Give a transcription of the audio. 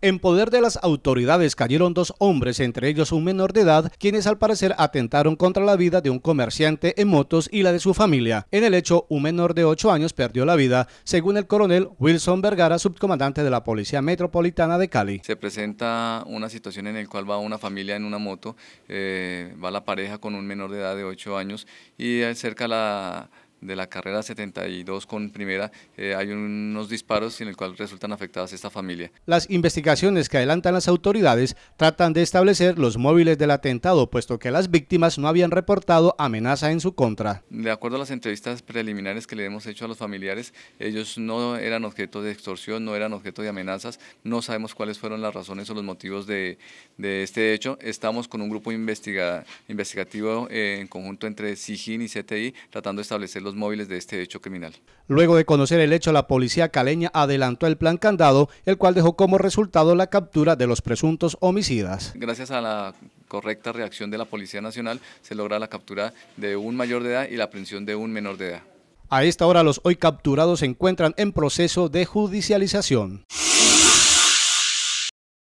En poder de las autoridades cayeron dos hombres, entre ellos un menor de edad, quienes al parecer atentaron contra la vida de un comerciante en motos y la de su familia. En el hecho, un menor de 8 años perdió la vida, según el coronel Wilson Vergara, subcomandante de la Policía Metropolitana de Cali. Se presenta una situación en la cual va una familia en una moto, eh, va la pareja con un menor de edad de 8 años y cerca la de la carrera 72 con primera, eh, hay unos disparos en el cual resultan afectadas esta familia. Las investigaciones que adelantan las autoridades tratan de establecer los móviles del atentado, puesto que las víctimas no habían reportado amenaza en su contra. De acuerdo a las entrevistas preliminares que le hemos hecho a los familiares, ellos no eran objeto de extorsión, no eran objeto de amenazas, no sabemos cuáles fueron las razones o los motivos de, este hecho. Estamos con un grupo investiga, investigativo eh, en conjunto entre SIGIN y CTI, tratando de establecer móviles de este hecho criminal. Luego de conocer el hecho, la policía caleña adelantó el plan candado, el cual dejó como resultado la captura de los presuntos homicidas. Gracias a la correcta reacción de la Policía Nacional, se logra la captura de un mayor de edad y la aprehensión de un menor de edad. A esta hora los hoy capturados se encuentran en proceso de judicialización.